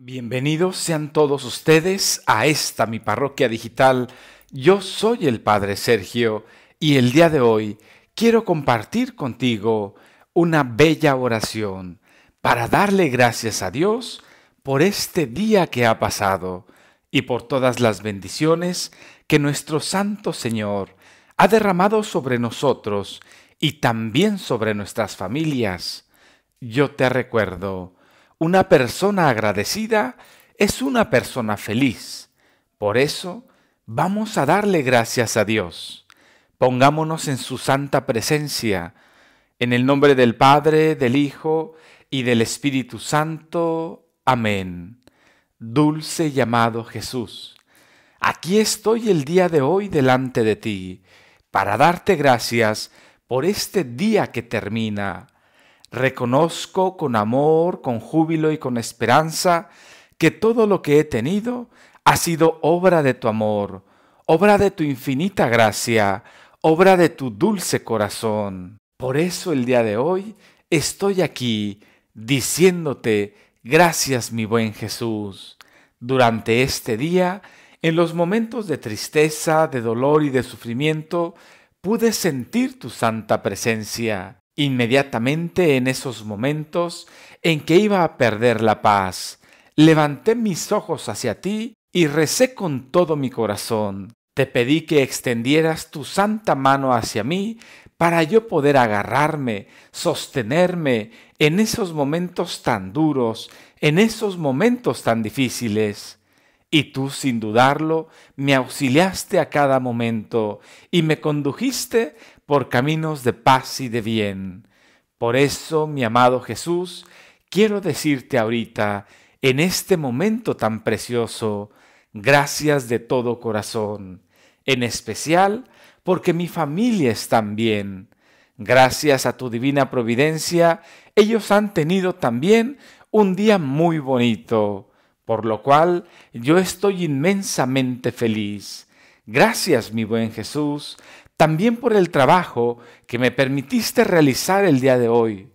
Bienvenidos sean todos ustedes a esta mi parroquia digital. Yo soy el Padre Sergio y el día de hoy quiero compartir contigo una bella oración para darle gracias a Dios por este día que ha pasado y por todas las bendiciones que nuestro Santo Señor ha derramado sobre nosotros y también sobre nuestras familias. Yo te recuerdo una persona agradecida es una persona feliz. Por eso, vamos a darle gracias a Dios. Pongámonos en su santa presencia. En el nombre del Padre, del Hijo y del Espíritu Santo. Amén. Dulce llamado Jesús, aquí estoy el día de hoy delante de ti, para darte gracias por este día que termina Reconozco con amor, con júbilo y con esperanza que todo lo que he tenido ha sido obra de tu amor, obra de tu infinita gracia, obra de tu dulce corazón. Por eso el día de hoy estoy aquí diciéndote gracias mi buen Jesús. Durante este día, en los momentos de tristeza, de dolor y de sufrimiento, pude sentir tu santa presencia. Inmediatamente en esos momentos en que iba a perder la paz, levanté mis ojos hacia ti y recé con todo mi corazón. Te pedí que extendieras tu santa mano hacia mí para yo poder agarrarme, sostenerme en esos momentos tan duros, en esos momentos tan difíciles. Y tú, sin dudarlo, me auxiliaste a cada momento y me condujiste por caminos de paz y de bien. Por eso, mi amado Jesús, quiero decirte ahorita, en este momento tan precioso, gracias de todo corazón, en especial porque mi familia está bien. Gracias a tu divina providencia, ellos han tenido también un día muy bonito, por lo cual yo estoy inmensamente feliz. Gracias, mi buen Jesús, también por el trabajo que me permitiste realizar el día de hoy.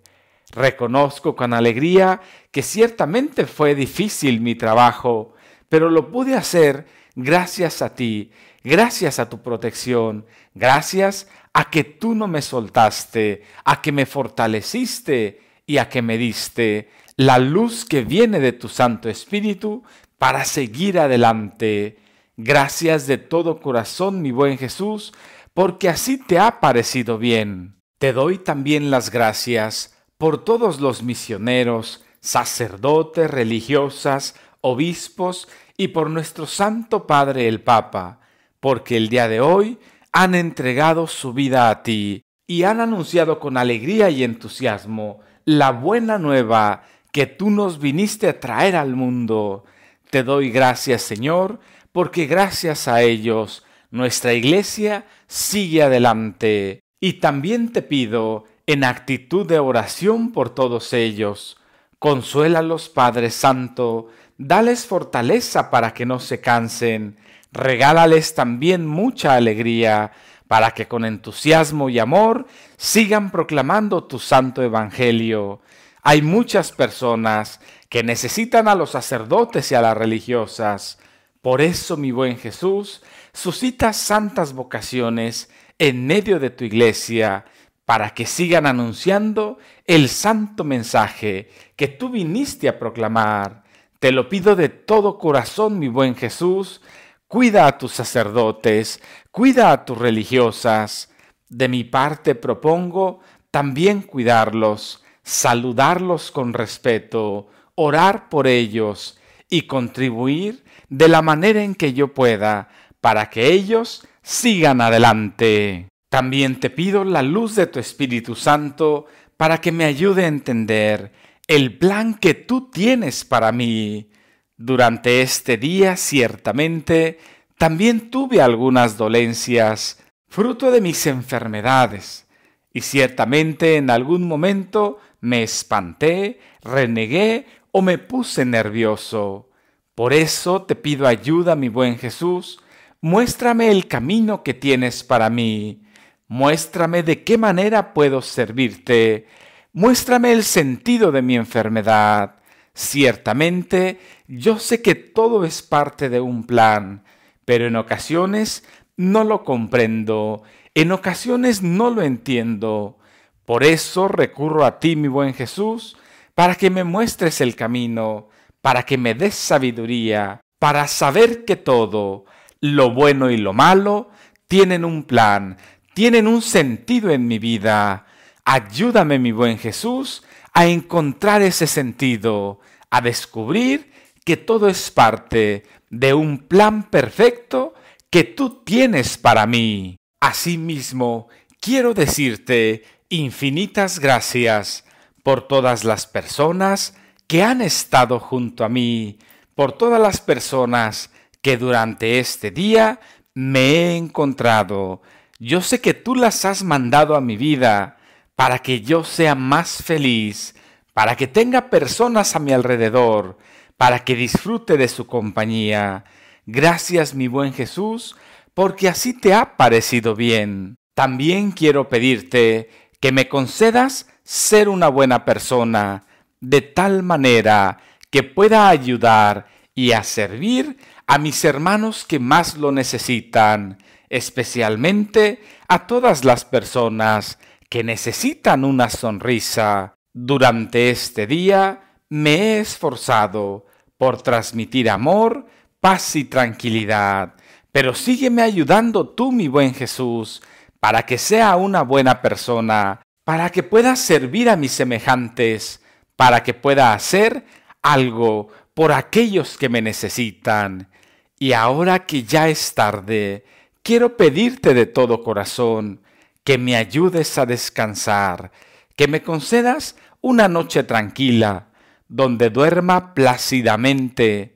Reconozco con alegría que ciertamente fue difícil mi trabajo, pero lo pude hacer gracias a ti, gracias a tu protección, gracias a que tú no me soltaste, a que me fortaleciste y a que me diste la luz que viene de tu Santo Espíritu para seguir adelante. Gracias de todo corazón, mi buen Jesús, porque así te ha parecido bien. Te doy también las gracias por todos los misioneros, sacerdotes, religiosas, obispos y por nuestro Santo Padre el Papa, porque el día de hoy han entregado su vida a ti y han anunciado con alegría y entusiasmo la buena nueva que tú nos viniste a traer al mundo. Te doy gracias, Señor, porque gracias a ellos nuestra iglesia sigue adelante. Y también te pido, en actitud de oración por todos ellos, consuélalos, Padre Santo, dales fortaleza para que no se cansen, regálales también mucha alegría, para que con entusiasmo y amor sigan proclamando tu santo evangelio. Hay muchas personas que necesitan a los sacerdotes y a las religiosas. Por eso, mi buen Jesús, suscita santas vocaciones en medio de tu iglesia para que sigan anunciando el santo mensaje que tú viniste a proclamar. Te lo pido de todo corazón, mi buen Jesús. Cuida a tus sacerdotes, cuida a tus religiosas. De mi parte propongo también cuidarlos, saludarlos con respeto, orar por ellos y contribuir de la manera en que yo pueda para que ellos sigan adelante. También te pido la luz de tu Espíritu Santo para que me ayude a entender el plan que tú tienes para mí. Durante este día, ciertamente, también tuve algunas dolencias, fruto de mis enfermedades, y ciertamente en algún momento me espanté, renegué o me puse nervioso. Por eso te pido ayuda, mi buen Jesús, Muéstrame el camino que tienes para mí. Muéstrame de qué manera puedo servirte. Muéstrame el sentido de mi enfermedad. Ciertamente, yo sé que todo es parte de un plan, pero en ocasiones no lo comprendo, en ocasiones no lo entiendo. Por eso recurro a ti, mi buen Jesús, para que me muestres el camino, para que me des sabiduría, para saber que todo, lo bueno y lo malo tienen un plan, tienen un sentido en mi vida. Ayúdame, mi buen Jesús, a encontrar ese sentido, a descubrir que todo es parte de un plan perfecto que tú tienes para mí. Asimismo, quiero decirte infinitas gracias por todas las personas que han estado junto a mí, por todas las personas que durante este día me he encontrado. Yo sé que tú las has mandado a mi vida para que yo sea más feliz, para que tenga personas a mi alrededor, para que disfrute de su compañía. Gracias, mi buen Jesús, porque así te ha parecido bien. También quiero pedirte que me concedas ser una buena persona, de tal manera que pueda ayudar y a servir a mis hermanos que más lo necesitan, especialmente a todas las personas que necesitan una sonrisa. Durante este día me he esforzado por transmitir amor, paz y tranquilidad, pero sígueme ayudando tú, mi buen Jesús, para que sea una buena persona, para que pueda servir a mis semejantes, para que pueda hacer algo por aquellos que me necesitan. Y ahora que ya es tarde, quiero pedirte de todo corazón que me ayudes a descansar, que me concedas una noche tranquila, donde duerma plácidamente.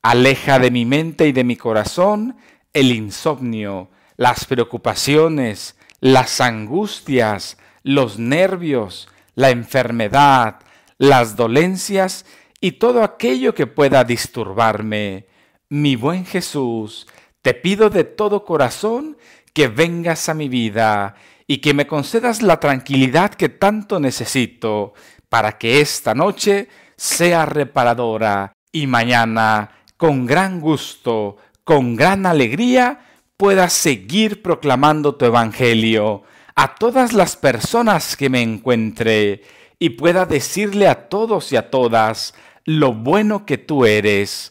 Aleja de mi mente y de mi corazón el insomnio, las preocupaciones, las angustias, los nervios, la enfermedad, las dolencias y todo aquello que pueda disturbarme. Mi buen Jesús, te pido de todo corazón que vengas a mi vida y que me concedas la tranquilidad que tanto necesito para que esta noche sea reparadora y mañana, con gran gusto, con gran alegría, pueda seguir proclamando tu Evangelio a todas las personas que me encuentre y pueda decirle a todos y a todas lo bueno que tú eres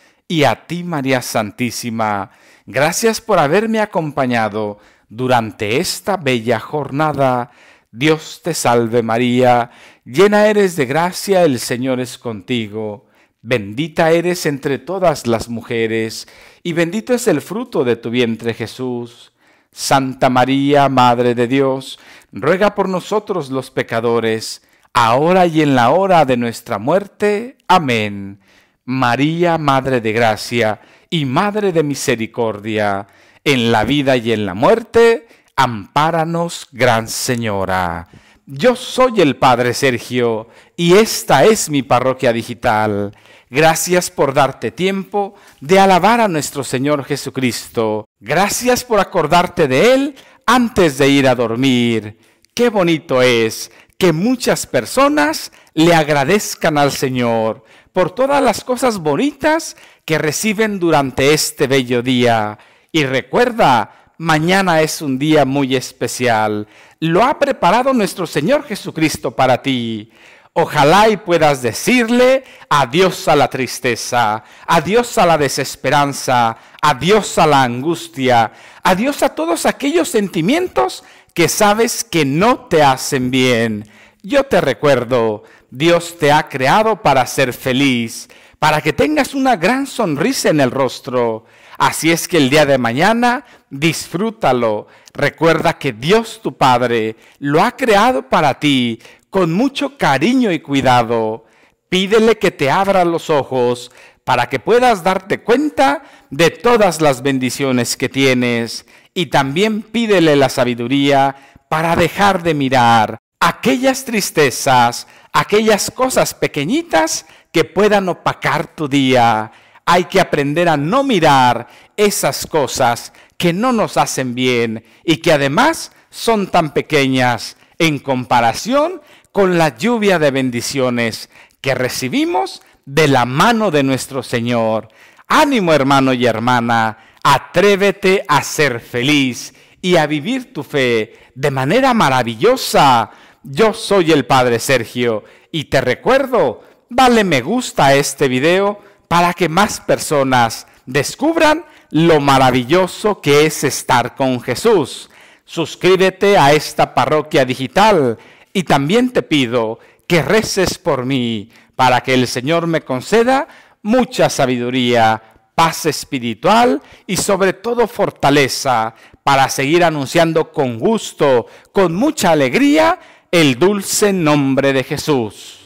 y a ti María Santísima, gracias por haberme acompañado durante esta bella jornada. Dios te salve María, llena eres de gracia, el Señor es contigo. Bendita eres entre todas las mujeres, y bendito es el fruto de tu vientre Jesús. Santa María, Madre de Dios, ruega por nosotros los pecadores, ahora y en la hora de nuestra muerte. Amén. María, Madre de Gracia y Madre de Misericordia, en la vida y en la muerte, ampáranos, Gran Señora. Yo soy el Padre Sergio y esta es mi parroquia digital. Gracias por darte tiempo de alabar a nuestro Señor Jesucristo. Gracias por acordarte de Él antes de ir a dormir. Qué bonito es que muchas personas le agradezcan al Señor por todas las cosas bonitas que reciben durante este bello día. Y recuerda, mañana es un día muy especial. Lo ha preparado nuestro Señor Jesucristo para ti. Ojalá y puedas decirle adiós a la tristeza, adiós a la desesperanza, adiós a la angustia, adiós a todos aquellos sentimientos que sabes que no te hacen bien. Yo te recuerdo, Dios te ha creado para ser feliz, para que tengas una gran sonrisa en el rostro. Así es que el día de mañana disfrútalo. Recuerda que Dios tu Padre lo ha creado para ti con mucho cariño y cuidado. Pídele que te abra los ojos para que puedas darte cuenta de todas las bendiciones que tienes y también pídele la sabiduría para dejar de mirar aquellas tristezas, aquellas cosas pequeñitas que puedan opacar tu día. Hay que aprender a no mirar esas cosas que no nos hacen bien y que además son tan pequeñas en comparación con la lluvia de bendiciones que recibimos de la mano de nuestro Señor. Ánimo hermano y hermana, Atrévete a ser feliz y a vivir tu fe de manera maravillosa. Yo soy el Padre Sergio y te recuerdo, dale me gusta a este video para que más personas descubran lo maravilloso que es estar con Jesús. Suscríbete a esta parroquia digital y también te pido que reces por mí para que el Señor me conceda mucha sabiduría paz espiritual y sobre todo fortaleza para seguir anunciando con gusto, con mucha alegría, el dulce nombre de Jesús.